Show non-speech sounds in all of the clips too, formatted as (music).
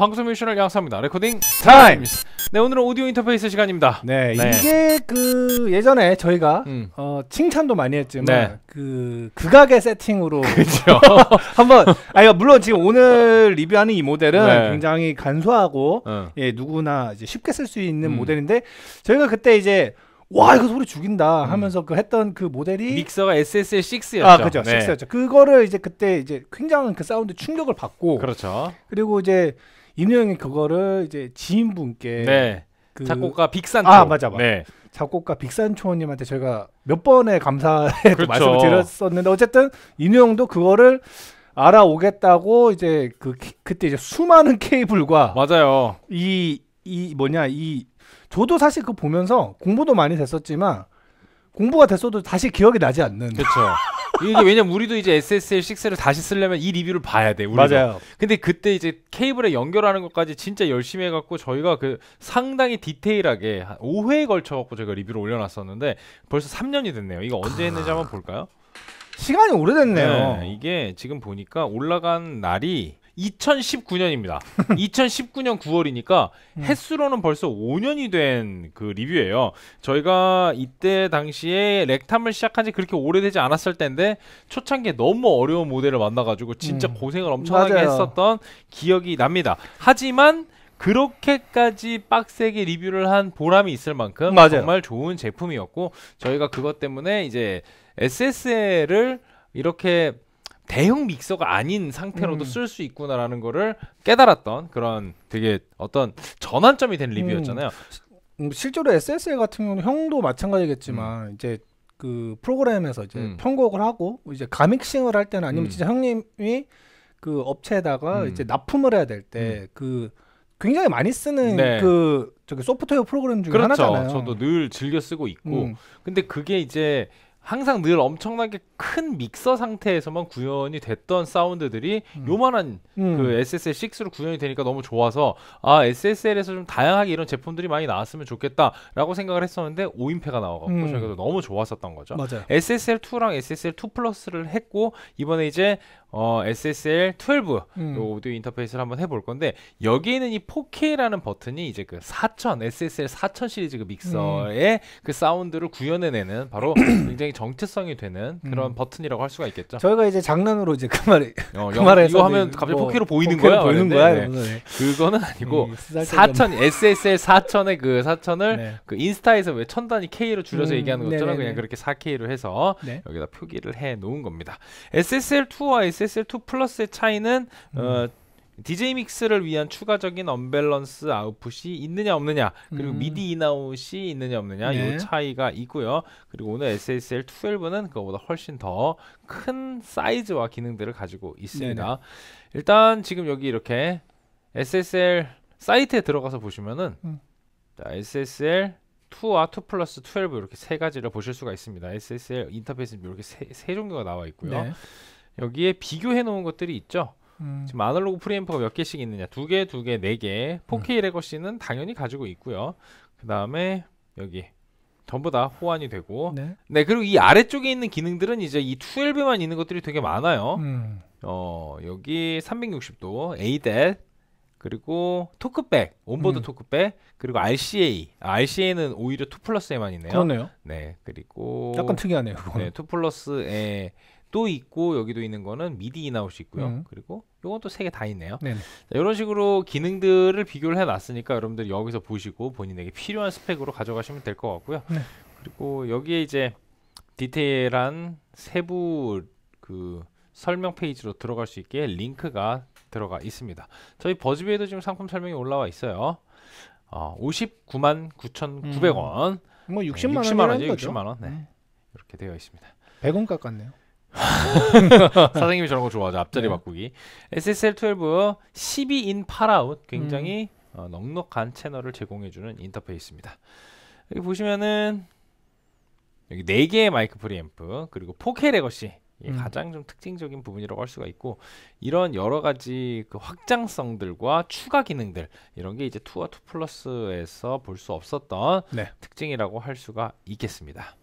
방송 미션을 양성합니다. 레코딩 타임! 네, 오늘은 오디오 인터페이스 시간입니다. 네, 네. 이게 그 예전에 저희가 음. 어, 칭찬도 많이 했지만 네. 그 극악의 세팅으로 (laughs) 그렇죠. (laughs) 한번 아 이거 물론 지금 오늘 리뷰하는 이 모델은 네. 굉장히 간소하고 어. 예, 누구나 이제 쉽게 쓸 수 있는 음. 모델인데 저희가 그때 이제 와 이거 소리 죽인다 하면서 그 했던 그 모델이 믹서가 SSL6였죠. 아 그죠, 네. 6였죠. 그거를 이제 그때 이제 굉장한 그 사운드 충격을 받고 그렇죠. 그리고 이제 임영이 그거를 이제 지인분께 네. 그... 작곡가 빅산초. 아 맞아, 맞아. 네. 작곡가 빅산초원님한테 저희가 몇 번의 감사의 그렇죠. 말씀을 드렸었는데 어쨌든 임영도 그거를 알아오겠다고 이제 그 키, 그때 이제 수많은 케이블과 맞아요. 이 이 뭐냐 이 저도 사실 그 보면서 공부도 많이 됐었지만 공부가 됐어도 다시 기억이 나지 않는. 그렇죠. (laughs) 이게 왜냐면 우리도 이제 SSL 6를 다시 쓰려면 이 리뷰를 봐야 돼. 우리가. 맞아요. 근데 그때 이제 케이블에 연결하는 것까지 진짜 열심히 해갖고 저희가 그 상당히 디테일하게 한 5회에 걸쳐갖고 제가 리뷰를 올려놨었는데 벌써 3년이 됐네요. 이거 언제 했는지 아. 한번 볼까요? 시간이 오래됐네요. 네, 이게 지금 보니까 올라간 날이 2019년입니다. 2019년 9월이니까 음. 횟수로는 벌써 5년이 된 그 리뷰예요. 저희가 이때 당시에 렉탐을 시작한 지 그렇게 오래되지 않았을 텐데 초창기에 너무 어려운 모델을 만나가지고 진짜 음. 고생을 엄청나게 맞아요. 했었던 기억이 납니다. 하지만 그렇게까지 빡세게 리뷰를 한 보람이 있을 만큼 맞아요. 정말 좋은 제품이었고 저희가 그것 때문에 이제 SSL을 이렇게 대형 믹서가 아닌 상태로도 음. 쓸수 있구나라는 거를 깨달았던 그런 되게 어떤 전환점이 된 리뷰였잖아요. 음. 음 실제로 SSL 같은 경우는 형도 마찬가지겠지만 음. 이제 그 프로그램에서 이제 음. 편곡을 하고 이제 가믹싱을 할 때는 아니면 음. 진짜 형님이 그 업체에다가 이제 납품을 해야 될 때 그 굉장히 많이 쓰는 네. 그 저기 소프트웨어 프로그램 중에 그렇죠. 하나잖아요. 저도 늘 즐겨 쓰고 있고 근데 그게 이제 항상 늘 엄청나게 큰 믹서 상태에서만 구현이 됐던 사운드들이 음. 요만한 음. 그 SSL6로 구현이 되니까 너무 좋아서 아 SSL에서 좀 다양하게 이런 제품들이 많이 나왔으면 좋겠다라고 생각을 했었는데 5인패가 나와갖고 음. 저희가 너무 좋았었던 거죠. 맞아요. SSL2랑 SSL2 플러스를 했고 이번에 이제 어, SSL12 음. 오디오 인터페이스를 한번 해볼 건데 여기에는 이 4K라는 버튼이 이제 그 4000 SSL 4000 시리즈 그 믹서의 음. 그 사운드를 구현해내는 바로 (coughs) 굉장히 정체성이 되는 그런 그런 버튼이라고 할 수가 있겠죠. 저희가 이제 장난으로 이제 그 말에 어, 그 말에 이거 하면 갑자기 뭐, 포키로 보이는 거야. 보이는 거야. 네. 그거는 아니고 4천 음, SSL 4천의 그 4천을 네. 그 인스타에서 왜 천 단위 K로 줄여서 음, 얘기하는 네, 것처럼 네, 그냥 네. 그렇게 4K로 해서 여기다 표기를 해 놓은 겁니다. SSL 2와 SSL 2 플러스의 차이는 어, 음. 어, DJ 믹스를 위한 추가적인 언밸런스 아웃풋이 있느냐 없느냐 그리고 음. 미디 인아웃이 있느냐 없느냐 네. 이 차이가 있고요. 그리고 오늘 SSL 12는 그거보다 훨씬 더 큰 사이즈와 기능들을 가지고 있습니다. 네네. 일단 지금 여기 이렇게 SSL 사이트에 들어가서 보시면은 음. 자, SSL 2와 2 플러스 12 이렇게 세 가지를 보실 수가 있습니다. SSL 인터페이스 이렇게 세, 세 종류가 나와 있고요. 네. 여기에 비교해 놓은 것들이 있죠. 음. 지금 아날로그 프리앰프가 몇 개씩 있느냐? 두 개, 두 개, 네 개. 4K 음. 레거시는 당연히 가지고 있고요. 그 다음에 여기 전부 다 호환이 되고 네. 네. 그리고 이 아래쪽에 있는 기능들은 이제 이 12만 있는 것들이 되게 많아요. 음. 어 여기 360도 ADAT 그리고 토크백 온보드 음. 토크백 그리고 RCA 아, RCA는 오히려 2 플러스 에만 있네요. 그러네요. 네 그리고 약간 특이하네요. 그건. 네2 플러스 에또 있고 여기도 있는 거는 미디 인아웃이 있고요. 음. 그리고 요건 또세개 다 있네요. 자, 이런 식으로 기능들을 비교를 해놨으니까 여러분들 여기서 보시고 본인에게 필요한 스펙으로 가져가시면 될 것 같고요. 네. 그리고 여기에 이제 디테일한 세부 그 설명 페이지로 들어갈 수 있게 링크가 들어가 있습니다. 저희 버즈비에도 지금 상품 설명이 올라와 있어요. 어, 59만 9,900원. 음. 뭐 60만, 원이죠. 60만 원. 네. 음. 이렇게 되어 있습니다. 100원 깎았네요. (laughs) 사장님이 저런 거 좋아하죠. 앞자리 네. 바꾸기. SSL12 12인 파라웃 굉장히 음. 어, 넉넉한 채널을 제공해주는 인터페이스입니다. 여기 보시면은 여기 네개의 마이크 프리앰프 그리고 4K 레거시 음. 가장 좀 특징적인 부분이라고 할 수가 있고 이런 여러 가지 그 확장성들과 추가 기능들 이런 게 이제 투와 투 플러스에서 볼 수 없었던 네. 특징이라고 할 수가 있겠습니다.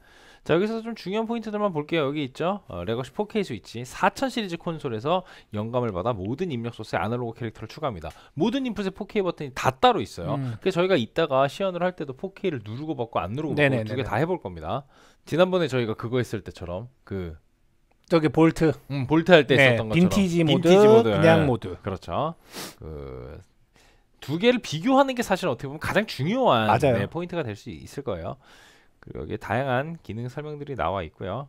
자 여기서 좀 중요한 포인트들만 볼게요 여기 있죠 어, 레거시 4K 스위치 4000 시리즈 콘솔에서 영감을 받아 모든 입력 소스에 아날로그 캐릭터를 추가합니다 모든 인풋에 4K 버튼이 다 따로 있어요 음. 그래서 저희가 이따가 시연을 할 때도 4K를 누르고 받고 안 누르고 받고 두 개 다 해볼 겁니다 지난번에 저희가 그거 했을 때처럼 그 저기 볼트 음 볼트 할때 있었던 네, 것처럼 빈티지 모드, 빈티지 모드 그냥 네. 모드 그렇죠 그두 개를 비교하는 게 사실 어떻게 보면 가장 중요한 네, 포인트가 될 수 있을 거예요 그리고 여기 다양한 기능 설명들이 나와 있고요.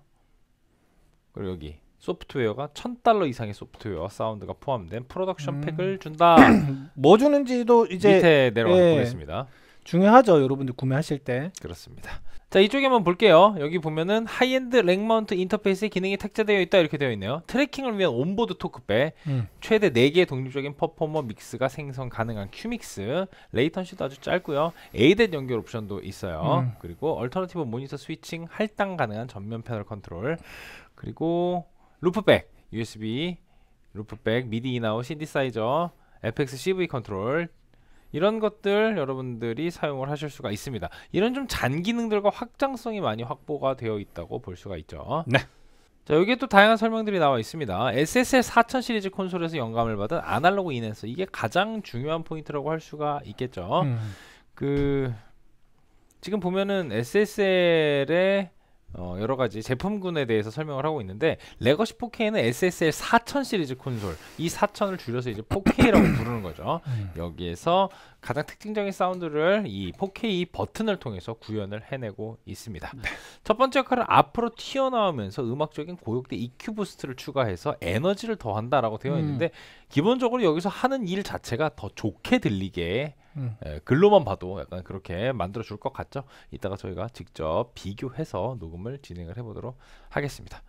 그리고 여기 소프트웨어가 천달러 이상의 소프트웨어 사운드가 포함된 프로덕션 음. 팩을 준다. (coughs) 뭐 주는지도 이제 밑에 내려가 예, 보겠습니다. 중요하죠, 여러분들 구매하실 때. 그렇습니다. 자 이쪽에 한번 볼게요 여기 보면은 하이엔드 랭 마운트 인터페이스의 기능이 탑재되어 있다 이렇게 되어 있네요 트래킹을 위한 온보드 토크백 음. 최대 4개의 독립적인 퍼포머 믹스가 생성 가능한 큐믹스 레이턴시도 아주 짧고요 에이덴 연결 옵션도 있어요 음. 그리고 얼터너티브 모니터 스위칭 할당 가능한 전면 패널 컨트롤 그리고 루프백 USB 루프백 미디 인아웃 신디사이저 FX CV 컨트롤 이런 것들 여러분들이 사용을 하실 수가 있습니다. 이런 좀 잔 기능들과 확장성이 많이 확보가 되어 있다고 볼 수가 있죠. 네. 자 여기에 또 다양한 설명들이 나와 있습니다 SSL 4000 시리즈 콘솔에서 영감을 받은 아날로그 인핸서 이게 가장 중요한 포인트라고 할 수가 있겠죠 음. 그 지금 보면은 SSL의 어, 여러 가지 제품군에 대해서 설명을 하고 있는데 레거시 4K는 SSL 4000 시리즈 콘솔 이 4000을 줄여서 이제 4K라고 (coughs) 부르는 거죠. 네. 여기에서 가장 특징적인 사운드를 이 4K 버튼을 통해서 구현을 해내고 있습니다. 네. 첫 번째 역할은 앞으로 튀어나오면서 음악적인 고역대 EQ 부스트를 추가해서 에너지를 더한다라고 되어 음. 있는데 음. 기본적으로 여기서 하는 일 자체가 더 좋게 들리게 음. 예, 글로만 봐도 약간 그렇게 만들어 줄 것 같죠. 이따가 저희가 직접 비교해서 녹음을 진행을 해보도록 하겠습니다.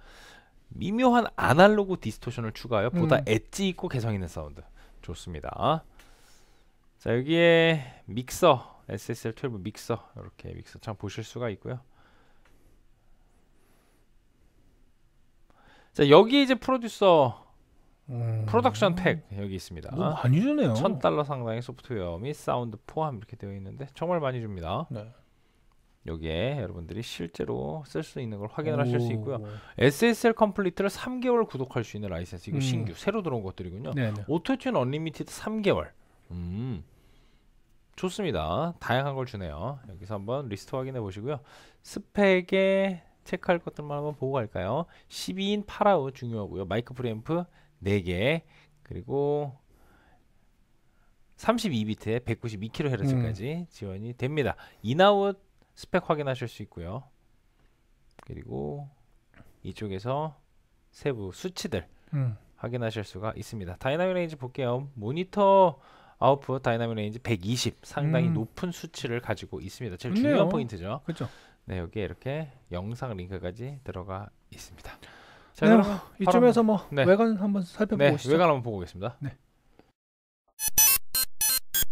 미묘한 아날로그 디스토션을 추가하여 보다 음. 엣지 있고 개성 있는 사운드 좋습니다. 자 여기에 믹서 SSL12 믹서 이렇게 믹서 창 보실 수가 있고요. 자 여기 이제 프로듀서 음... 프로덕션 팩 여기 있습니다. 너무 많이 주네요. 천 달러 상당의 소프트웨어 및 사운드 포함 이렇게 되어 있는데 정말 많이 줍니다. 네. 여기에 여러분들이 실제로 쓸 수 있는 걸 확인을 하실 수 있고요. SSL 컴플리트를 3개월 구독할 수 있는 라이센스 이거 음. 신규 새로 들어온 것들이군요. 오토튠 언리미티드 3개월. 음. 좋습니다. 다양한 걸 주네요. 여기서 한번 리스트 확인해 보시고요. 스펙에 체크할 것들만 한번 보고 갈까요? 12인 파라우 중요하고요. 마이크 프레임프 4개 그리고 32비트에 192kHz까지 음. 지원이 됩니다. 인아웃 스펙 확인하실 수 있고요. 그리고 이쪽에서 세부 수치들 음. 확인하실 수가 있습니다. 다이나믹 레인지 볼게요. 모니터 아웃풋 다이나믹 레인지 120 상당히 음. 높은 수치를 가지고 있습니다. 제일 중요한 포인트죠. 그렇죠. 네, 여기에 이렇게 영상 링크까지 들어가 있습니다. 자, 네, 러면 뭐 이쯤에서 뭐 네. 외관 한번 살펴보시죠. 네, 외관 한번 보고 겠습니다 네.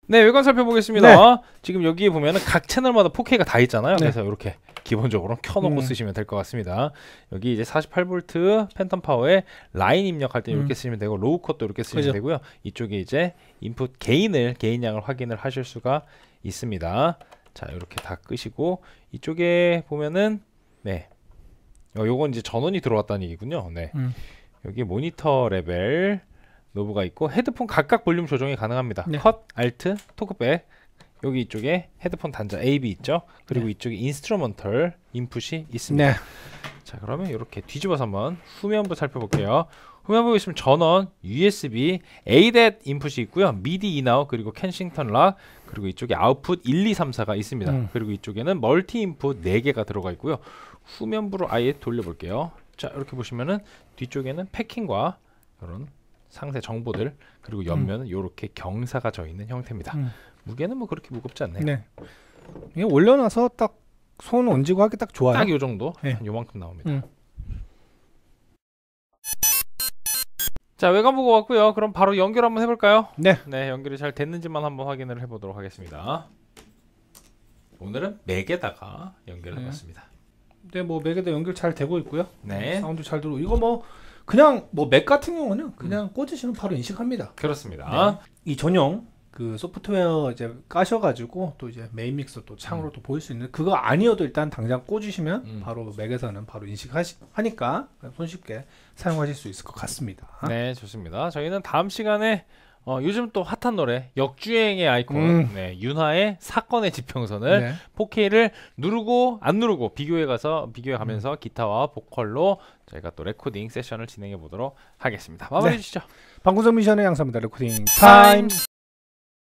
네, 외관 살펴보겠습니다. 네. 지금 여기에 보면은 각 채널마다 4K가 다 있잖아요. 네. 그래서 이렇게 기본적으로 켜놓고 음. 쓰시면 될 것 같습니다. 여기 이제 48V 팬텀 파워에 라인 입력할 때 음. 이렇게 쓰시면 되고 로우 컷도 이렇게 쓰시면 그죠 되고요. 이쪽에 이제 인풋 개인을 개인량을 확인을 하실 수가 있습니다. 자, 이렇게 다 끄시고 이쪽에 보면은 네 어, 요건 이제 전원이 들어왔다는 얘기군요. 네. 음. 여기 모니터 레벨 노브가 있고 헤드폰 각각 볼륨 조정이 가능합니다. 네. 컷, 알트, 토크백 여기 이쪽에 헤드폰 단자 AB 있죠. 그리고 네. 이쪽에 인스트루먼털 인풋이 있습니다. 네. 자 그러면 이렇게 뒤집어서 한번 후면부 살펴볼게요. 후면부 있으면 전원, USB, ADAT 인풋이 있고요. 미디 인아웃 그리고 켄싱턴 락 그리고 이쪽에 아웃풋 1, 2, 3, 4가 있습니다. 음. 그리고 이쪽에는 멀티 인풋 4개가 들어가 있고요. 후면부로 아예 돌려볼게요 자 이렇게 보시면은 뒤쪽에는 패킹과 이런 상세 정보들 그리고 음. 옆면은 음. 이렇게 경사가 져 있는 형태입니다 음. 무게는 뭐 그렇게 무겁지 않네요 네. 이게 올려놔서 딱손 얹고 하기 딱 좋아요 딱요 정도 네. 요만큼 나옵니다 음. 자 외관 보고 왔고요 그럼 바로 연결 한번 해볼까요? 네. 네 연결이 잘 됐는지만 한번 확인을 해보도록 하겠습니다 오늘은 맥에다가 연결 네. 해봤습니다 네, 뭐 맥에도 연결 잘 되고 있고요. 네. 사운드 잘 들고 이거 뭐 그냥 뭐 맥 같은 경우는 그냥 음. 꽂으시면 바로 인식합니다. 그렇습니다. 네. 이 전용 그 소프트웨어 이제 까셔가지고 또 이제 메인 믹서 또 창으로 음. 또 보일 수 있는 그거 아니어도 일단 당장 꽂으시면 음. 바로 맥에서는 바로 인식하니까 손쉽게 사용하실 수 있을 것 같습니다. 네, 좋습니다. 저희는 다음 시간에 어, 요즘 또 핫한 노래 역주행의 아이콘 음. 네, 윤하의 사건의 지평선을 네. 4K를 누르고 안 누르고 비교해 가서 비교해 가면서 음. 기타와 보컬로 저희가 또 레코딩 세션을 진행해 보도록 하겠습니다. 마무리해 네. 주시죠. 방구석 미션의 양사입니다. 레코딩 타임스.